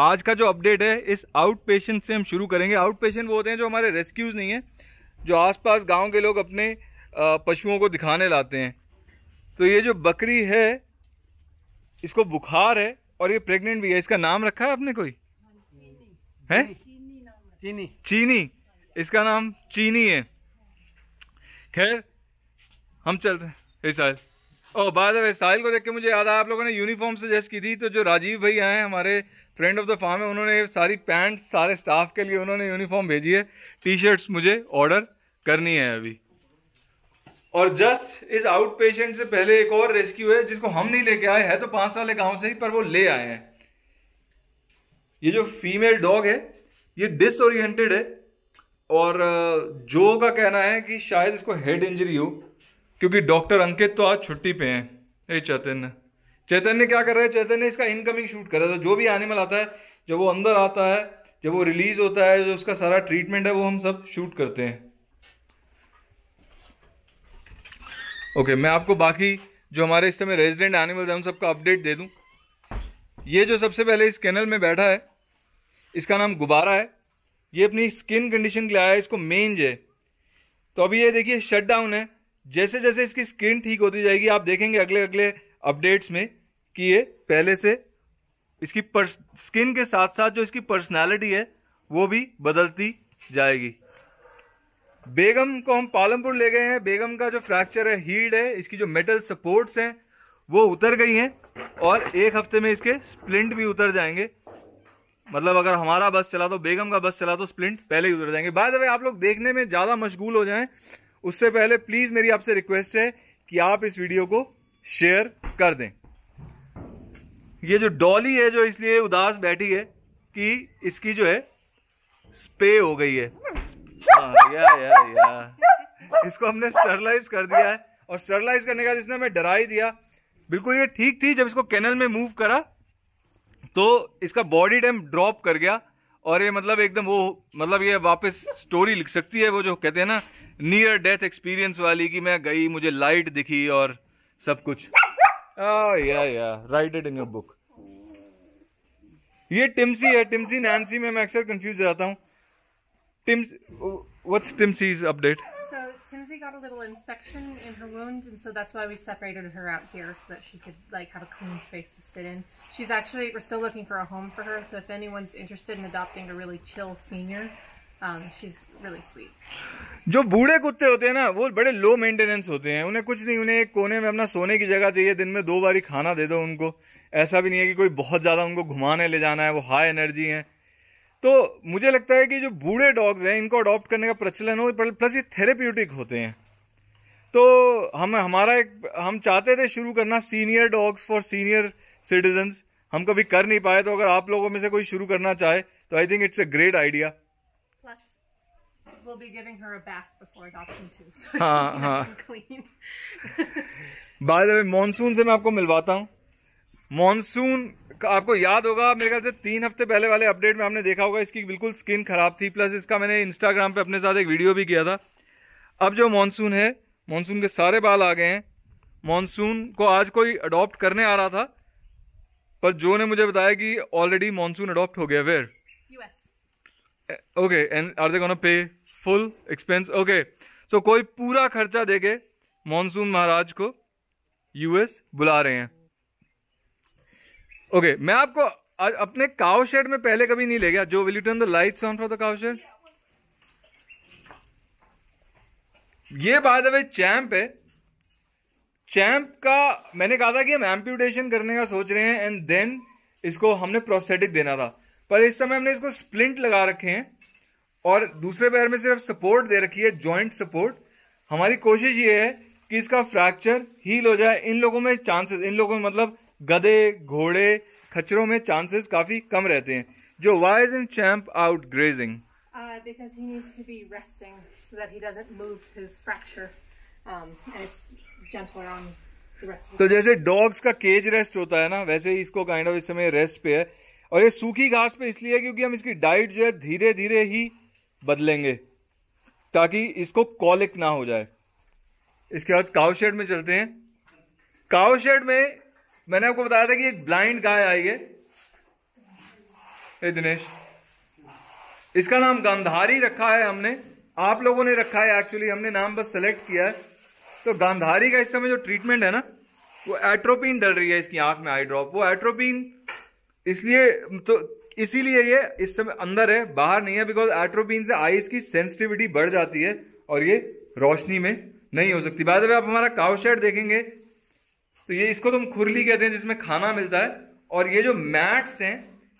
आज का जो अपडेट है इस आउट पेशेंट से हम शुरू करेंगे आउट पेशेंट वो होते हैं जो हमारे रेस्क्यूज़ नहीं है जो आसपास गांव के लोग अपने पशुओं को दिखाने लाते हैं तो ये जो बकरी है इसको बुखार है और ये प्रेग्नेंट भी है इसका नाम रखा है आपने कोई हाँ है चीनी चीनी इसका नाम चीनी है खैर हम चलते हैं साहिल ओ बाद साहिल को देख के मुझे याद आया आप लोगों ने यूनिफॉर्म सजेस्ट की थी तो जो राजीव भाई आए हैं हमारे फ्रेंड ऑफ द फार्म है उन्होंने सारी पैंट्स सारे स्टाफ के लिए उन्होंने यूनिफॉर्म भेजी है टी शर्ट्स मुझे ऑर्डर करनी है अभी और जस्ट इस आउट पेशेंट से पहले एक और रेस्क्यू है जिसको हम नहीं लेके आए हैं तो पांच साल गांव से ही पर वो ले आए हैं ये जो फीमेल डॉग है ये डिसओरिएंटेड है और जो का कहना है कि शायद इसको हेड इंजरी हो क्योंकि डॉक्टर अंकित तो आज छुट्टी पे हैं ये चतन चैतन्य क्या कर रहा है चैतन्य इसका इनकमिंग शूट कर रहा था तो जो भी एनिमल आता है जब वो अंदर आता है जब वो रिलीज होता है जो उसका सारा ट्रीटमेंट है वो हम सब शूट करते हैं ओके okay, मैं आपको बाकी जो हमारे इस समय रेजिडेंट एनिमल्स हैं उन सबका अपडेट दे दूं ये जो सबसे पहले इस कैनल में बैठा है इसका नाम गुब्बारा है ये अपनी स्किन कंडीशन के लिए आया है इसको मेंज है तो अभी ये देखिए शट डाउन है जैसे जैसे इसकी स्किन ठीक होती जाएगी आप देखेंगे अगले अगले अपडेट्स में कि ये पहले से इसकी पर्स स्किन के साथ साथ जो इसकी पर्सनालिटी है वो भी बदलती जाएगी बेगम को हम पालमपुर ले गए हैं बेगम का जो फ्रैक्चर है हीड है इसकी जो मेटल सपोर्ट्स हैं वो उतर गई हैं और एक हफ्ते में इसके स्प्लिंट भी उतर जाएंगे मतलब अगर हमारा बस चला तो बेगम का बस चला तो स्प्लिंट पहले ही उतर जाएंगे बाद द आप लोग देखने में ज़्यादा मशगूल हो जाएं उससे पहले प्लीज़ मेरी आपसे रिक्वेस्ट है कि आप इस वीडियो को शेयर कर दें ये जो डॉली है जो इसलिए उदास बैठी है कि इसकी जो है स्प्रे हो गई है आ, हाँ, या, या, या। इसको हमने स्टरलाइज कर दिया है और स्टरलाइज करने का जिसने हमें डरा ही दिया बिल्कुल ये ठीक थी जब इसको कैनल में मूव करा तो इसका बॉडी डैम ड्रॉप कर गया और ये मतलब एकदम वो मतलब ये वापस स्टोरी लिख सकती है वो जो कहते हैं ना नियर डेथ एक्सपीरियंस वाली कि मैं गई मुझे लाइट दिखी और सब कुछ Oh yeah, yeah. Write it in your book. Yeah. टिम्सी है टिम्सी नैंसी में मैं अक्सर कंफ्यूज जाता हूँ Tims update So Timsy got a little infection in her wound and so that's why we separated her out here so that she could like have a clean space to sit in. She's actually we're still looking for a home for her so if anyone's interested in adopting a really chill senior Um, जो बूढ़े कुत्ते होते हैं ना वो बड़े low maintenance होते हैं उन्हें कुछ नहीं उन्हें एक कोने में अपना सोने की जगह चाहिए दिन में दो बारी खाना दे दो उनको ऐसा भी नहीं है कि कोई बहुत ज़्यादा उनको घुमाने ले जाना है वो हाई एनर्जी है तो मुझे लगता है कि जो बूढ़े डॉग्स हैं इनको अडॉप्ट करने का प्रचलन हो प्लस ये थेरेप्यूटिक होते हैं तो हम हमारा एक हम चाहते थे शुरू करना senior dogs for senior citizens हम कभी कर नहीं पाए तो अगर आप लोगों में से कोई शुरू करना चाहे तो I think it's a great idea Plus, we'll be giving her a bath before adoption too, so she'll be nice and clean. By the way, monsoon से मैं आपको मिलवाता हूँ मॉनसून आपको याद होगा मेरे ख्याल से तीन हफ्ते पहले वाले अपडेट में आपने देखा होगा इसकी बिल्कुल स्किन खराब थी प्लस इसका मैंने इंस्टाग्राम पे अपने साथ एक वीडियो भी किया था अब जो मॉनसून है मॉनसून के सारे बाल आ गए हैं मॉनसून को आज कोई अडॉप्ट करने आ रहा था पर जो ने मुझे बताया कि ऑलरेडी मानसून अडॉप्ट हो गया where US okay and are they gonna pay full expense okay so कोई पूरा खर्चा दे के मानसून महाराज को यूएस बुला रहे हैं ओके okay, मैं आपको आज अपने काव शेड में पहले कभी नहीं ले गया जो will you turn the lights on for the cow shed ये बात है चैम्प है चैम्प का मैंने कहा था कि हम एम्प्यूटेशन करने का सोच रहे हैं एंड देन इसको हमने प्रोस्थेटिक देना था पर इस समय हमने इसको स्प्लिंट लगा रखे हैं और दूसरे पैर में सिर्फ सपोर्ट दे रखी है ज्वाइंट सपोर्ट हमारी कोशिश ये है कि इसका फ्रैक्चर हील हो जाए इन लोगों में चांसेस इन लोगों में मतलब गधे घोड़े खच्चरों में चांसेस काफी कम रहते हैं जो wise in champ out grazing तो जैसे डॉग्स का केज रेस्ट होता है ना वैसे ही इसको काइंड kind ऑफ of इस समय रेस्ट पे है और ये सूखी घास पे इसलिए क्योंकि हम इसकी डाइट जो है धीरे धीरे ही बदलेंगे ताकि इसको कॉलिक ना हो जाए इसके बाद काउशेड में चलते हैं काउशेड में मैंने आपको बताया था कि एक ब्लाइंड गाय आई है ए दिनेश इसका नाम गांधारी रखा है हमने आप लोगों ने रखा है एक्चुअली हमने नाम बस सेलेक्ट किया है तो गांधारी का इस समय जो ट्रीटमेंट है ना वो एट्रोपिन डल रही है इसकी आंख में आई ड्रॉप वो एट्रोपिन इसलिए तो इसीलिए ये इस समय अंदर है बाहर नहीं है बिकॉज एट्रोपिन से आइस की सेंसिटिविटी बढ़ जाती है और ये रोशनी में नहीं हो सकती बाद में आप हमारा काउशेड देखेंगे तो ये इसको तो हम खुरली कहते हैं जिसमें खाना मिलता है और ये जो मैट्स हैं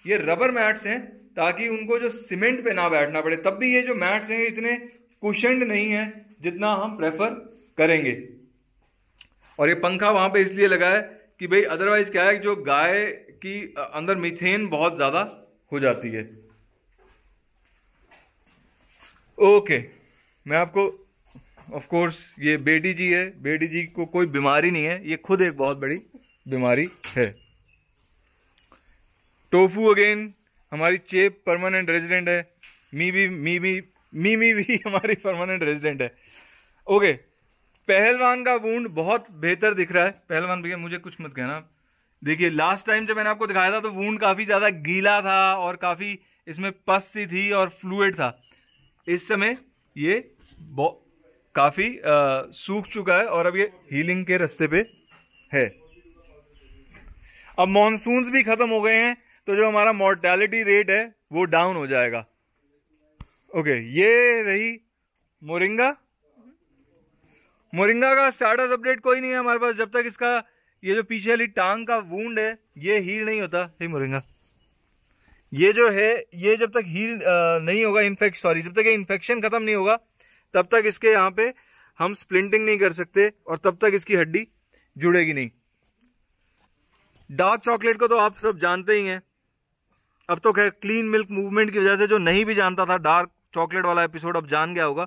ये रबर मैट्स हैं ताकि उनको जो सीमेंट पे ना बैठना पड़े तब भी ये जो मैट्स हैं इतने कुशंड नहीं है जितना हम प्रेफर करेंगे और ये पंखा वहां पे इसलिए लगा है कि भाई अदरवाइज क्या है जो गाय कि अंदर मीथेन बहुत ज़्यादा हो जाती है ओके मैं आपको ऑफ कोर्स ये बेटी जी है बेटी जी को कोई बीमारी नहीं है ये खुद एक बहुत बड़ी बीमारी है टोफू अगेन हमारी चेप परमानेंट रेजिडेंट है मी भी मी भी मी मी भी हमारी परमानेंट रेजिडेंट है ओके पहलवान का वूंड बहुत बेहतर दिख रहा है पहलवान भैया मुझे कुछ मत कहना देखिए लास्ट टाइम जब मैंने आपको दिखाया था तो वूंड काफ़ी ज़्यादा गीला था और काफ़ी इसमें पस सी थी और फ्लूड था इस समय ये काफ़ी सूख चुका है और अब ये हीलिंग के रास्ते पे है अब मानसून भी ख़त्म हो गए हैं तो जो हमारा मोर्टेलिटी रेट है वो डाउन हो जाएगा ओके ये रही मोरिंगा मोरिंगा का स्टार्टअप अपडेट कोई नहीं है हमारे पास जब तक इसका ये जो पीछे वाली टांग का वूंड है ये हील नहीं होता हे मुरिंगा ये जो है ये जब तक हील नहीं होगा इन्फेक्ट सॉरी जब तक ये इन्फेक्शन खत्म नहीं होगा तब तक इसके यहाँ पे हम स्प्लिंटिंग नहीं कर सकते और तब तक इसकी हड्डी जुड़ेगी नहीं डार्क चॉकलेट को तो आप सब जानते ही हैं अब तो खैर क्लीन मिल्क मूवमेंट की वजह से जो नहीं भी जानता था डार्क चॉकलेट वाला एपिसोड अब जान गया होगा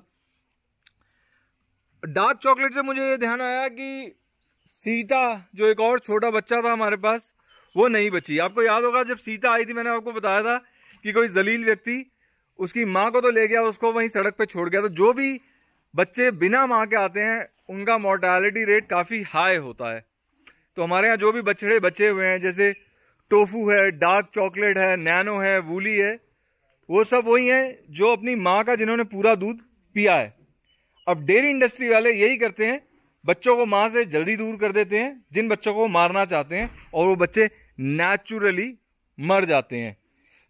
डार्क चॉकलेट से मुझे ये ध्यान आया कि सीता जो एक और छोटा बच्चा था हमारे पास वो नहीं बची आपको याद होगा जब सीता आई थी मैंने आपको बताया था कि कोई जलील व्यक्ति उसकी माँ को तो ले गया उसको वहीं सड़क पे छोड़ गया तो जो भी बच्चे बिना माँ के आते हैं उनका मोर्टेलिटी रेट काफ़ी हाई होता है तो हमारे यहाँ जो भी बछड़े बचे हुए हैं जैसे टोफू है डार्क चॉकलेट है नैनो है वूली है वो सब वही हैं जो अपनी माँ का जिन्होंने पूरा दूध पिया है अब डेयरी इंडस्ट्री वाले यही करते हैं बच्चों को माँ से जल्दी दूर कर देते हैं जिन बच्चों को मारना चाहते हैं और वो बच्चे नेचुरली मर जाते हैं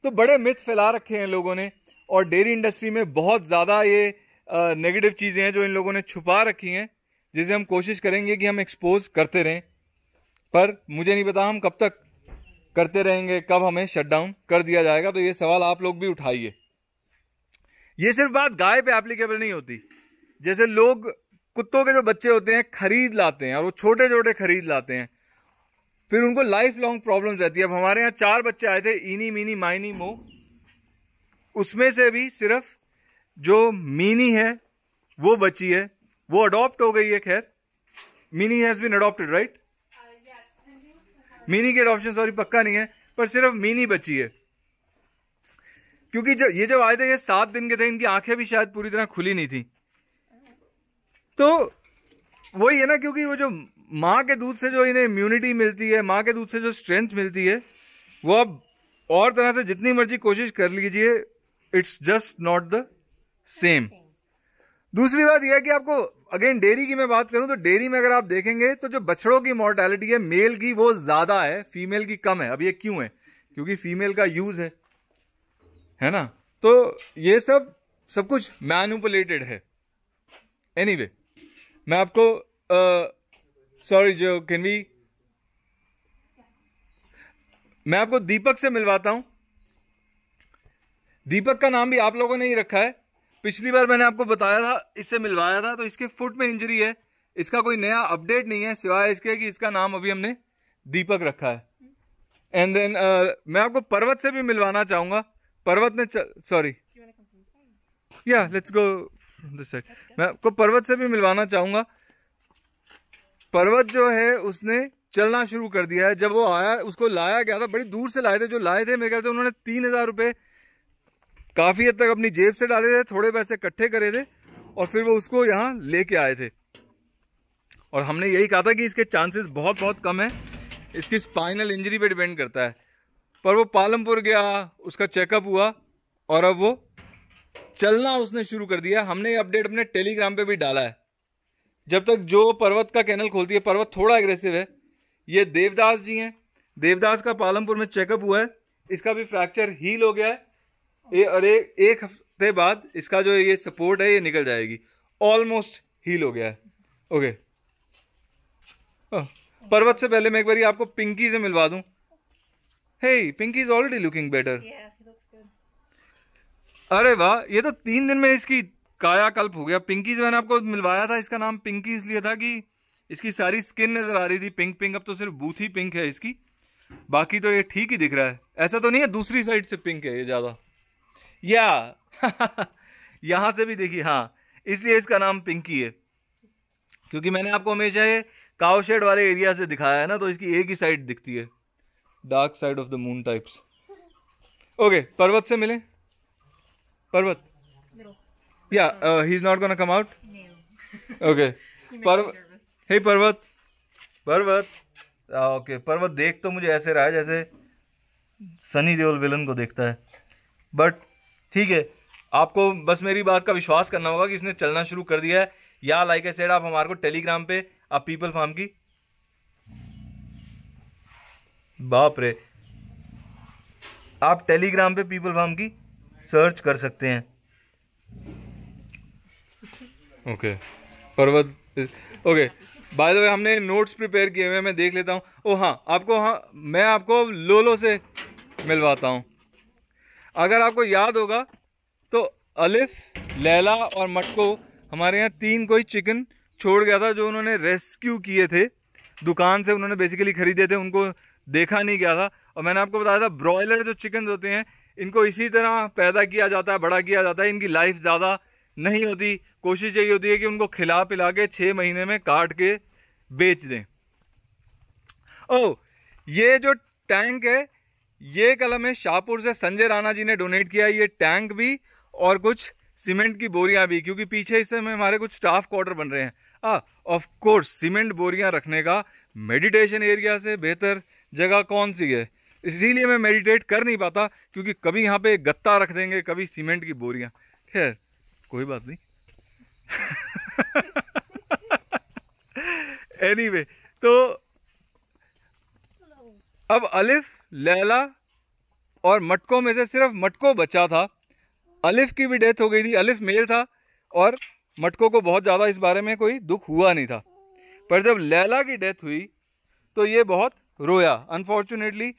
तो बड़े मिथ फैला रखे हैं लोगों ने और डेयरी इंडस्ट्री में बहुत ज़्यादा ये नेगेटिव चीज़ें हैं जो इन लोगों ने छुपा रखी हैं जिसे हम कोशिश करेंगे कि हम एक्सपोज करते रहें पर मुझे नहीं पता हम कब तक करते रहेंगे कब हमें शटडाउन कर दिया जाएगा तो ये सवाल आप लोग भी उठाइए ये सिर्फ बात गाय पे एप्लीकेबल नहीं होती जैसे लोग कुत्तों के जो बच्चे होते हैं खरीद लाते हैं और वो छोटे छोटे खरीद लाते हैं फिर उनको लाइफ लॉन्ग प्रॉब्लम रहती है अब हमारे यहाँ चार बच्चे आए थे इनी मीनी माइनी मो उसमें से भी सिर्फ जो मीनी है वो बची है वो अडॉप्ट हो गई है खैर मीनी हैज बीन अडॉप्टेड राइट मीनी की अडॉप्शन सॉरी पक्का नहीं है पर सिर्फ मीनी बची है क्योंकि जब ये जब आए थे ये सात दिन के थे इनकी आंखें भी शायद पूरी तरह खुली नहीं थी तो वही है ना क्योंकि वो जो माँ के दूध से जो इन्हें इम्यूनिटी मिलती है माँ के दूध से जो स्ट्रेंथ मिलती है वो अब और तरह से जितनी मर्जी कोशिश कर लीजिए it's just not the same दूसरी बात यह है कि आपको अगेन डेयरी की मैं बात करूं तो डेयरी में अगर आप देखेंगे तो जो बछड़ों की मोर्टेलिटी है मेल की वो ज्यादा है फीमेल की कम है अब ये क्यों है क्योंकि फीमेल का यूज है है ना तो ये सब सब कुछ मैनुपुलेटेड है एनीवे anyway, मैं आपको सॉरी जो कैन वी मैं आपको दीपक से मिलवाता हूं दीपक का नाम भी आप लोगों ने ही रखा है पिछली बार मैंने आपको बताया था इससे मिलवाया था तो इसके फुट में इंजरी है इसका कोई नया अपडेट नहीं है सिवाय इसके कि इसका नाम अभी हमने दीपक रखा है एंड देन uh, मैं आपको पर्वत से भी मिलवाना चाहूंगा पर्वत ने सॉरी या लेट्स गो दिस साइड मैं आपको पर्वत से भी मिलवाना चाहूंगा पर्वत जो है उसने चलना शुरू कर दिया है जब वो आया उसको लाया गया था बड़ी दूर से लाए थे जो लाए थे मेरे ख्याल से उन्होंने तीन हज़ार रुपए काफ़ी हद तक अपनी जेब से डाले थे थोड़े पैसे इकट्ठे करे थे और फिर वो उसको यहाँ लेके आए थे और हमने यही कहा था कि इसके चांसेस बहुत बहुत कम है इसकी स्पाइनल इंजरी पर डिपेंड करता है पर वो पालमपुर गया उसका चेकअप हुआ और अब वो चलना उसने शुरू कर दिया हमने ये अपडेट अपने टेलीग्राम पे भी डाला है जब तक जो पर्वत का कैनल खोलती है पर्वत थोड़ा एग्रेसिव है ये देवदास जी हैं देवदास का पालमपुर में चेकअप हुआ है इसका भी फ्रैक्चर हील हो गया है ए, और एक हफ्ते बाद इसका जो ये सपोर्ट है ये निकल जाएगी ऑलमोस्ट हील हो गया है ओके हाँ। पर्वत से पहले मैं एक बार आपको पिंकी से मिलवा दूँ hey Pinky is already looking better अरे वाह ये तो तीन दिन में इसकी कायाकल्प हो गया पिंकी जो मैंने आपको मिलवाया था इसका नाम पिंकी इसलिए था कि इसकी सारी स्किन नज़र आ रही थी पिंक पिंक अब तो सिर्फ बूथ ही पिंक है इसकी बाकी तो ये ठीक ही दिख रहा है ऐसा तो नहीं है दूसरी साइड से पिंक है ये ज़्यादा या यहां से भी देखिए हाँ इसलिए इसका नाम पिंकी है क्योंकि मैंने आपको हमेशा ये कावशेड वाले एरिया से दिखाया है ना तो इसकी एक ही साइड दिखती है dark side of the moon types okay Parvat से मिले Parvat? No. Yeah, uh, he's not gonna come out? No. okay. Parvat. Hey Parvat. Parvat. Okay ah, Parvat देख तो मुझे ऐसे रहा है जैसे sunny deol villain को देखता है but ठीक है आपको बस मेरी बात का विश्वास करना होगा कि इसने चलना शुरू कर दिया है या लाइक आई सेड आप हमारे को टेलीग्राम पे आप पीपल फार्म की बाप रे आप टेलीग्राम पे पीपल फार्म की सर्च कर सकते हैं ओके पर्वत ओके बाय द वे हमने नोट्स प्रिपेयर किए हुए मैं देख लेता हूँ ओ oh, हाँ आपको हाँ मैं आपको लोलो से मिलवाता हूँ अगर आपको याद होगा तो अलिफ लैला और मटको हमारे यहाँ तीन कोई चिकन छोड़ गया था जो उन्होंने रेस्क्यू किए थे दुकान से उन्होंने बेसिकली ख़रीदे थे उनको देखा नहीं गया था और मैंने आपको बताया था ब्रॉयलर जो चिकन होते हैं इनको इसी तरह पैदा किया जाता है बड़ा किया जाता है इनकी लाइफ ज़्यादा नहीं होती कोशिश यही होती है कि उनको खिला पिला के छः महीने में काट के बेच दें ओ ये जो टैंक है ये कलम है शाहपुर से संजय राणा जी ने डोनेट किया ये टैंक भी और कुछ सीमेंट की बोरियां भी क्योंकि पीछे हिस्से में हमारे कुछ स्टाफ क्वार्टर बन रहे हैं आ ऑफ कोर्स सीमेंट बोरियां रखने का मेडिटेशन एरिया से बेहतर जगह कौन सी है इसीलिए मैं मेडिटेट कर नहीं पाता क्योंकि कभी यहाँ पे गत्ता रख देंगे कभी सीमेंट की बोरियाँ खैर कोई बात नहीं एनी anyway, तो अब अलिफ लैला और मटकों में से सिर्फ मटको बचा था अलिफ की भी डेथ हो गई थी अलिफ मेल था और मटकों को बहुत ज़्यादा इस बारे में कोई दुख हुआ नहीं था पर जब लैला की डेथ हुई तो ये बहुत रोया अनफॉर्चुनेटली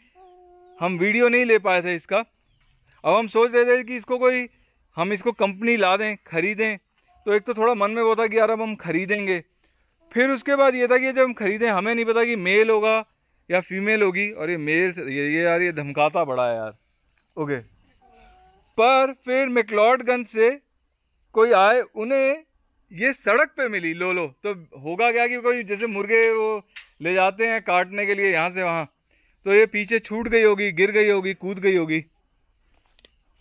हम वीडियो नहीं ले पाए थे इसका अब हम सोच रहे थे कि इसको कोई हम इसको कंपनी ला दें ख़रीदें तो एक तो थोड़ा मन में वो था कि यार अब हम ख़रीदेंगे फिर उसके बाद ये था कि जब हम ख़रीदें हमें नहीं पता कि मेल होगा या फीमेल होगी और ये मेल ये, ये यार ये धमकाता बड़ा है यार ओके पर फिर मेकलॉडगंज से कोई आए उन्हें ये सड़क पे मिली लोलो तो होगा क्या कि कोई जैसे मुर्गे वो ले जाते हैं काटने के लिए यहाँ से वहाँ तो ये पीछे छूट गई होगी गिर गई होगी कूद गई होगी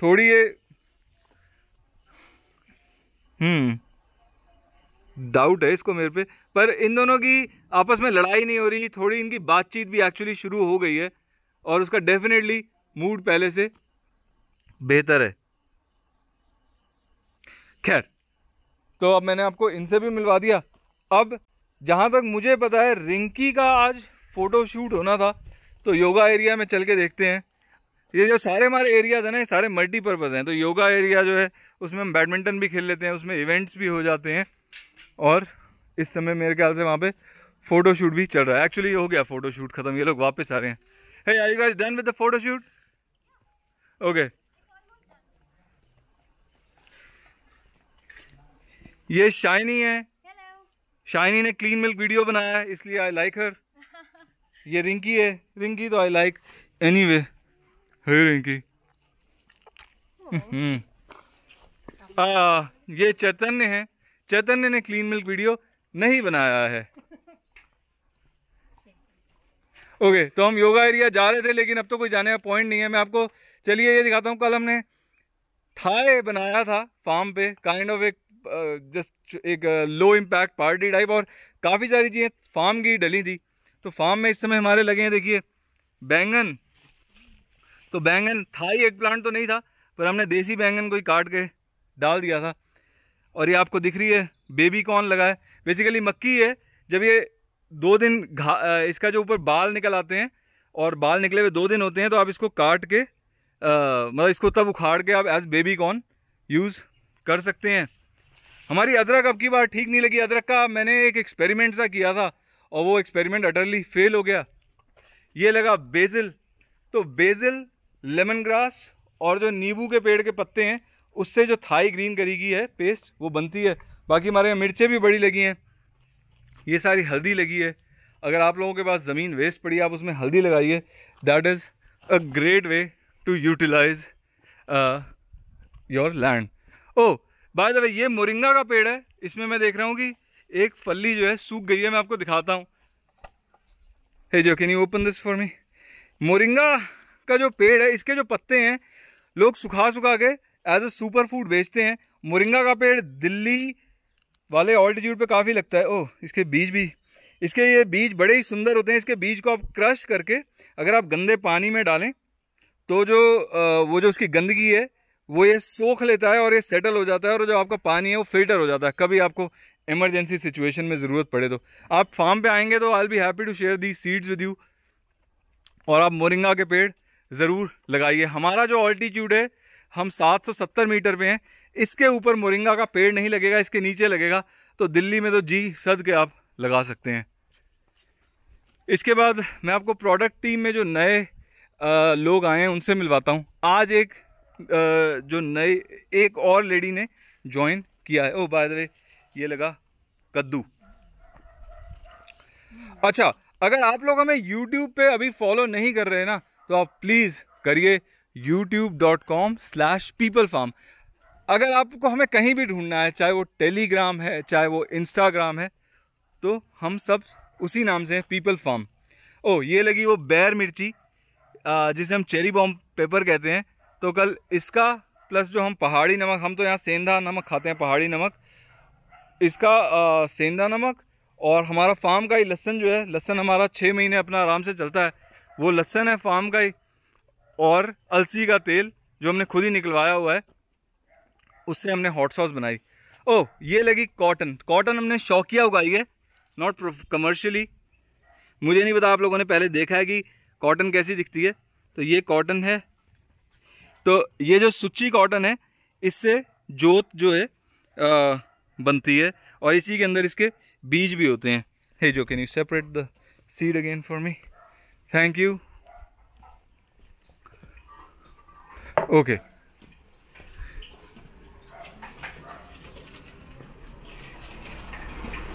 थोड़ी ये हम्म डाउट है इसको मेरे पे पर इन दोनों की आपस में लड़ाई नहीं हो रही थोड़ी इनकी बातचीत भी एक्चुअली शुरू हो गई है और उसका डेफिनेटली मूड पहले से बेहतर है खैर तो अब मैंने आपको इनसे भी मिलवा दिया अब जहाँ तक मुझे पता है रिंकी का आज फ़ोटो शूट होना था तो योगा एरिया में चल के देखते हैं ये जो सारे हमारे एरियाज़ हैं ना ये सारे मल्टीपर्पज़ हैं तो योगा एरिया जो है उसमें हम बैडमिंटन भी खेल लेते हैं उसमें इवेंट्स भी हो जाते हैं और इस समय मेरे ख्याल से वहाँ पे फ़ोटोशूट भी चल रहा है एक्चुअली ये हो गया फ़ोटोशूट ख़त्म ये लोग वापस आ रहे हैं है are you guys done with the photoshoot okay ये शाइनी है शाइनी ने क्लीन मिल्क वीडियो बनाया है इसलिए आई लाइक हर ये रिंकी है रिंकी तो आई लाइक एनी वे है रिंकी आ, हम्म। हाँ, ये चैतन्य है चैतन्य ने क्लीन मिल्क वीडियो नहीं बनाया है ओके तो हम योगा एरिया जा रहे थे लेकिन अब तो कोई जाने का पॉइंट नहीं है मैं आपको चलिए ये दिखाता हूँ कल हमने थाए बनाया था फार्म पे काइंड ऑफ एक जस्ट uh, एक लो इम्पैक्ट पार्टी टाइप और काफ़ी सारी चीज़ें फार्म की डली थी तो फार्म में इस समय हमारे लगे हैं देखिए बैंगन तो बैंगन था ही एक प्लांट तो नहीं था पर हमने देसी बैंगन को ही काट के डाल दिया था और ये आपको दिख रही है बेबी कॉर्न लगा है बेसिकली मक्की है जब ये दो दिन घा इसका जो ऊपर बाल निकल आते हैं और बाल निकले हुए दो दिन होते हैं तो आप इसको काट के आ, मतलब इसको तब उखाड़ के आप एज बेबी कॉर्न यूज़ कर सकते हैं हमारी अदरक अब की बार ठीक नहीं लगी अदरक का मैंने एक एक्सपेरिमेंट सा किया था और वो एक्सपेरिमेंट अटरली फेल हो गया ये लगा बेजिल तो बेजिल लेमन ग्रास और जो नींबू के पेड़ के पत्ते हैं उससे जो थाई ग्रीन गई है पेस्ट वो बनती है बाकी हमारे यहाँ मिर्चें भी बड़ी लगी हैं ये सारी हल्दी लगी है अगर आप लोगों के पास ज़मीन वेस्ट पड़ी आप उसमें हल्दी लगाइए that is a great way to utilise your land oh by the way ये मोरिंगा का पेड़ है इसमें मैं देख रहा हूँ कि एक फली जो है सूख गई है मैं आपको दिखाता हूँ हे जो कि नहीं open this for me moringa का जो पेड़ है इसके जो पत्ते हैं लोग सुखा सुखा के एज अ सुपर फूड बेचते हैं मोरिंगा का पेड़ दिल्ली वाले ऑल्टीट्यूड पे काफ़ी लगता है ओह oh, इसके बीज भी इसके ये बीज बड़े ही सुंदर होते हैं इसके बीज को आप क्रश करके अगर आप गंदे पानी में डालें तो जो वो जो उसकी गंदगी है वो ये सोख लेता है और ये सेटल हो जाता है और जो आपका पानी है वो फिल्टर हो जाता है कभी आपको इमरजेंसी सिचुएशन में ज़रूरत पड़े तो आप फार्म पे आएंगे तो I be happy to share the seeds with you और आप मोरिंगा के पेड़ ज़रूर लगाइए हमारा जो ऑल्टीट्यूड है हम 770 मीटर पे हैं इसके ऊपर मोरिंगा का पेड़ नहीं लगेगा इसके नीचे लगेगा तो दिल्ली में तो जी सद के आप लगा सकते हैं इसके बाद मैं आपको प्रोडक्ट टीम में जो नए लोग आए हैं उनसे मिलवाता हूँ आज एक आ, जो नए एक और लेडी ने ज्वाइन किया है ओ बाय द वे ये लगा कद्दू अच्छा अगर आप लोग हमें यूट्यूब पे अभी फॉलो नहीं कर रहे ना तो आप प्लीज़ करिए YouTube dot com slash people farm अगर आपको हमें कहीं भी ढूंढना है चाहे वो टेलीग्राम है चाहे वो इंस्टाग्राम है तो हम सब उसी नाम से हैं पीपल फार्म ओ ये लगी वो बैर मिर्ची जिसे हम चेरी बॉम पेपर कहते हैं तो कल इसका प्लस जो हम पहाड़ी नमक हम तो यहाँ सेंधा नमक खाते हैं पहाड़ी नमक इसका सेंधा नमक और हमारा फार्म का ही लहसन जो है लहसन हमारा छः महीने अपना आराम से चलता है वो लहसन है फार्म का ही और अलसी का तेल जो हमने खुद ही निकलवाया हुआ है उससे हमने हॉट सॉस बनाई ओह ये लगी कॉटन कॉटन हमने शौकिया उगाई है नॉट कमर्शियली मुझे नहीं पता आप लोगों ने पहले देखा है कि कॉटन कैसी दिखती है तो ये कॉटन है तो ये जो सुच्ची कॉटन है इससे जोत जो है आ, बनती है और इसी के अंदर इसके बीज भी होते हैं हे जो can you separate the seed again for me thank you okay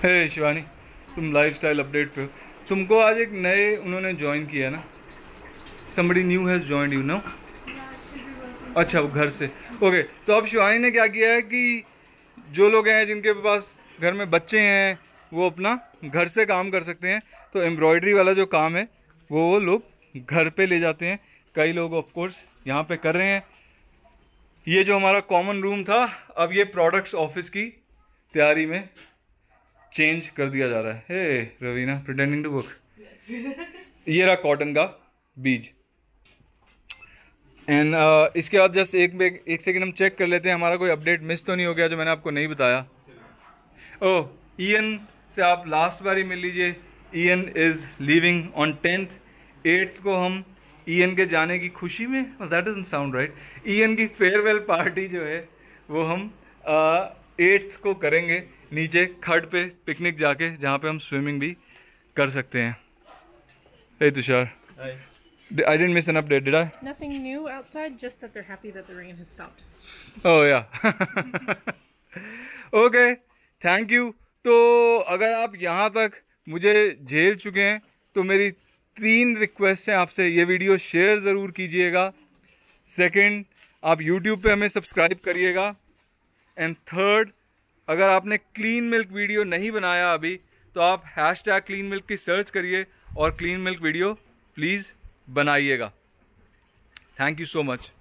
hey Shivani तुम लाइफस्टाइल अपडेट पे हो तुमको आज एक नए उन्होंने ज्वाइन किया ना somebody new has join you know अच्छा वो घर से ओके okay, तो अब शिवानी ने क्या किया है कि जो लोग हैं जिनके पास घर में बच्चे हैं वो अपना घर से काम कर सकते हैं तो एम्ब्रॉयडरी वाला जो काम है वो वो लोग घर पे ले जाते हैं कई लोग ऑफ कोर्स यहाँ पे कर रहे हैं ये जो हमारा कॉमन रूम था अब ये प्रोडक्ट्स ऑफिस की तैयारी में चेंज कर दिया जा रहा है hey Raveena pretending to work ये रहा कॉटन का बीज एंड uh, इसके बाद जस्ट एक बेग एक सेकेंड हम चेक कर लेते हैं हमारा कोई अपडेट मिस तो नहीं हो गया जो मैंने आपको नहीं बताया ओ oh, ईएन से आप लास्ट बार ही मिल लीजिए E N is living on tenth eighth को हम ईएन के जाने की खुशी में that is sound right E N की फेयरवेल पार्टी जो है वो हम एट्थ uh, को करेंगे नीचे खड़ पे पिकनिक जाके जहाँ पे हम स्विमिंग भी कर सकते हैं hey, Tushar I didn't miss an update, did I? Nothing new outside, just that they're happy that the rain has stopped. Oh yeah. Okay thank you तो अगर आप यहाँ तक मुझे झेल चुके हैं तो मेरी तीन रिक्वेस्ट हैं आपसे ये वीडियो शेयर ज़रूर कीजिएगा सेकंड आप यूट्यूब पे हमें सब्सक्राइब करिएगा एंड थर्ड अगर आपने क्लीन मिल्क वीडियो नहीं बनाया अभी तो आप हैश टैग क्लीन मिल्क की सर्च करिए और क्लीन मिल्क वीडियो प्लीज़ बनाइएगा थैंक यू सो मच